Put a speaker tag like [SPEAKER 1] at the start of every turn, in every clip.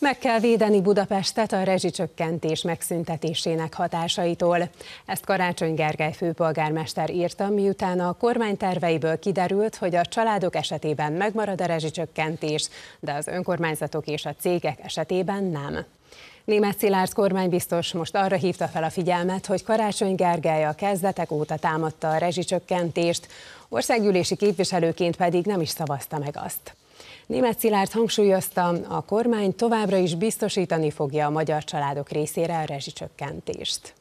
[SPEAKER 1] Meg kell védeni Budapestet a rezsicsökkentés megszüntetésének hatásaitól. Ezt Karácsony Gergely főpolgármester írta, miután a kormány terveiből kiderült, hogy a családok esetében megmarad a rezsicsökkentés, de az önkormányzatok és a cégek esetében nem. Német Szilárd kormánybiztos most arra hívta fel a figyelmet, hogy Karácsony Gergely a kezdetek óta támadta a rezsicsökkentést, országgyűlési képviselőként pedig nem is szavazta meg azt. Német Szilárd hangsúlyozta, a kormány továbbra is biztosítani fogja a magyar családok részére a rezsicsökkentést.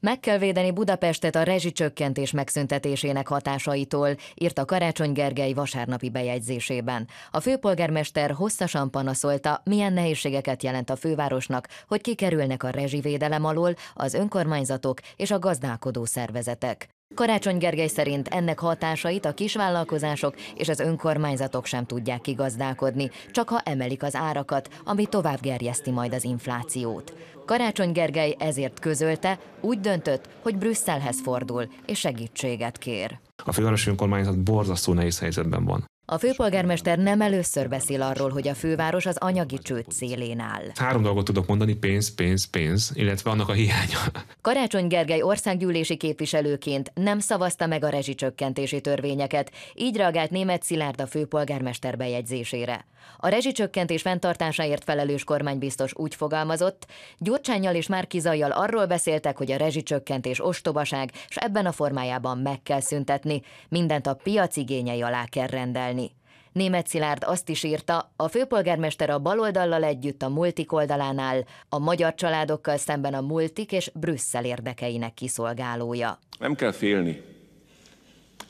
[SPEAKER 1] Meg kell védeni Budapestet a rezsicsökkentés megszüntetésének
[SPEAKER 2] hatásaitól, írta Karácsony Gergely vasárnapi bejegyzésében. A főpolgármester hosszasan panaszolta, milyen nehézségeket jelent a fővárosnak, hogy kikerülnek a rezsivédelem alól az önkormányzatok és a gazdálkodó szervezetek. Karácsony Gergely szerint ennek hatásait a kisvállalkozások és az önkormányzatok sem tudják kigazdálkodni, csak ha emelik az árakat, ami tovább gerjeszti majd az inflációt. Karácsony Gergely ezért közölte, úgy döntött, hogy Brüsszelhez fordul és segítséget kér.
[SPEAKER 1] A fővárosi önkormányzat borzasztó nehéz helyzetben van.
[SPEAKER 2] A főpolgármester nem először beszél arról, hogy a főváros az anyagi csőd szélén áll. Három dolgot tudok mondani, pénz, pénz, pénz,
[SPEAKER 1] illetve annak a hiánya.
[SPEAKER 2] Karácsony Gergely országgyűlési képviselőként nem szavazta meg a rezsicsökkentési törvényeket, így reagált német Szilárd a főpolgármester bejegyzésére. A rezsicsökkentés fenntartásáért felelős kormánybiztos úgy fogalmazott, Gyurcsányjal és Márkizajjal arról beszéltek, hogy a rezsicsökkentés ostobaság, és ebben a formájában meg kell szüntetni, mindent a piac igényei alá kell rendelni. Német Szilárd azt is írta, a főpolgármester a baloldallal együtt a multik oldalán áll, a magyar családokkal szemben a multik és Brüsszel érdekeinek kiszolgálója.
[SPEAKER 1] Nem kell félni,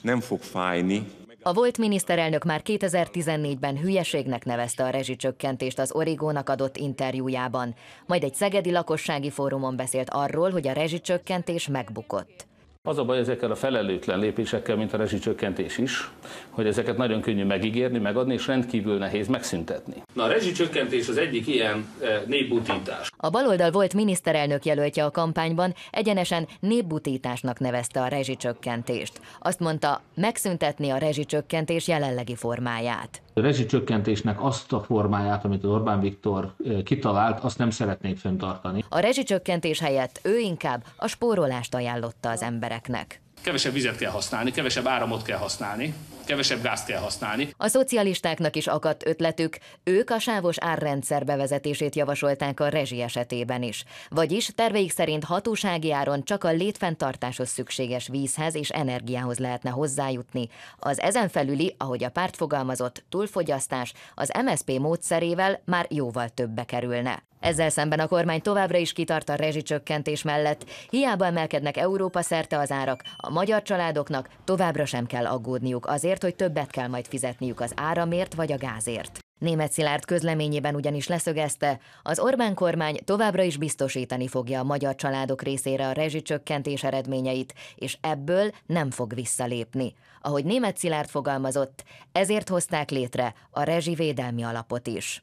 [SPEAKER 1] nem fog fájni.
[SPEAKER 2] A volt miniszterelnök már 2014-ben hülyeségnek nevezte a rezsicsökkentést az Origónak adott interjújában, majd egy szegedi lakossági fórumon beszélt arról, hogy a rezsicsökkentés megbukott.
[SPEAKER 1] Az a baj ezekkel a felelőtlen lépésekkel, mint a rezsicsökkentés is, hogy ezeket nagyon könnyű megígérni, megadni, és rendkívül nehéz megszüntetni. Na a rezsicsökkentés az egyik ilyen e, népbutítás. A baloldal volt miniszterelnök
[SPEAKER 2] jelöltje a kampányban egyenesen népbutításnak nevezte a rezsicsökkentést. Azt mondta, megszüntetni a rezsicsökkentés jelenlegi formáját
[SPEAKER 1] rezsicsökkentésnek azt a formáját, amit az Orbán Viktor kitalált, azt nem szeretnék fenntartani. A rezsicsökkentés
[SPEAKER 2] helyett ő inkább a spórolást ajánlotta az embereknek.
[SPEAKER 1] Kevesebb vizet kell használni, kevesebb áramot kell használni, kevesebb gázt kell használni.
[SPEAKER 2] A szocialistáknak is akadt ötletük, ők a sávos árrendszer bevezetését javasolták a rezsi esetében is. Vagyis terveik szerint hatósági áron csak a létfenntartáshoz szükséges vízhez és energiához lehetne hozzájutni. Az ezen felüli, ahogy a párt fogalmazott, túlfogyasztás az MSP módszerével már jóval többbe kerülne. Ezzel szemben a kormány továbbra is kitart a rezsicsökkentés mellett. Hiába emelkednek Európa szerte az árak, a magyar családoknak továbbra sem kell aggódniuk azért, hogy többet kell majd fizetniük az áramért vagy a gázért. Német Szilárd közleményében ugyanis leszögezte, az Orbán kormány továbbra is biztosítani fogja a magyar családok részére a rezsicsökkentés eredményeit, és ebből nem fog visszalépni. Ahogy Német Szilárd fogalmazott, ezért hozták létre a rezsivédelmi alapot is.